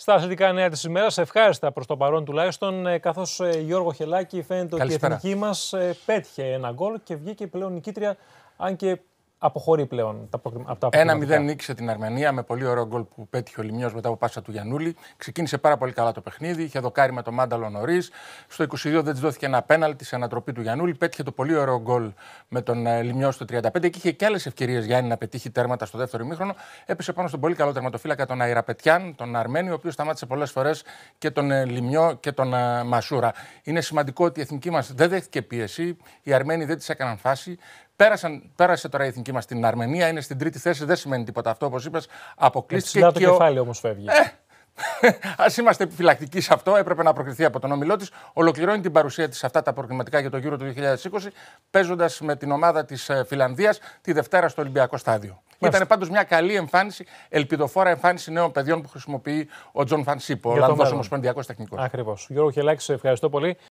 Στα αθλητικά νέα της ημέρας, ευχάριστα προς το παρόν τουλάχιστον, ε, καθώς ε, Γιώργο Χελάκη φαίνεται ότι η εθνική μας ε, πέτυχε ένα γκολ και βγήκε πλέον νικήτρια, αν και αποχωρεί πλέον τα από τα Ένα-0 νίκησε την Αρμενία με πολύ ωραίο γκολ που πέτυχε ο Λιμιός μετά από πάσα του Γιανούλη. Ξεκίνησε πάρα πολύ καλά το παιχνίδι. Είχε δοκάρι με το Μάνταλο νωρίς. Στο 22 δεν της δόθηκε ένα πέναλτι σε ανατροπή του Γιανούλη. Πέτυχε το πολύ ωραίο γκολ με τον ε, Λιμιό στο 35 και είχε και άλλες ευκαιρίες για να πετύχει τέρματα στο δεύτερο ημίχρονο. Έπεσε πάνω στον πολύ καλό τερματοφύλακα τον Αϊραπετιάν, τον Αρμένιο, ο οποίος σταμάτησε πολλές φορές και τον ε, Λιμιό και τον ε, Μασούρα. Είναι σημαντικό ότι η εθνική μας δεν δέχτηκε πίεση. Οι Αρμένοι δεν της έκαναν φάση. Πέρασαν, πέρασε τώρα η εθνική μας στην Αρμενία, είναι στην τρίτη θέση, δεν σημαίνει τίποτα αυτό όπως είπες. Αποκλείστηκε. Ψηλά το κεφάλι όμως φεύγει. Ε, Ας είμαστε επιφυλακτικοί σε αυτό. Έπρεπε να προκριθεί από τον ομιλό της. Ολοκληρώνει την παρουσία της σε αυτά τα προκριματικά για το γύρο του 2020, παίζοντας με την ομάδα της ε, Φιλανδίας τη Δευτέρα στο Ολυμπιακό Στάδιο. Ήταν πάντως μια καλή εμφάνιση, ελπιδοφόρα εμφάνιση νέων παιδιών που χρησιμοποιεί ο Τζον Φανσίπο, ο Ολλανδό Ομοσπονδιακός Τεχνικός. Ακριβώς. Γιώργο Χελάκη, σε ευχαριστώ πολύ.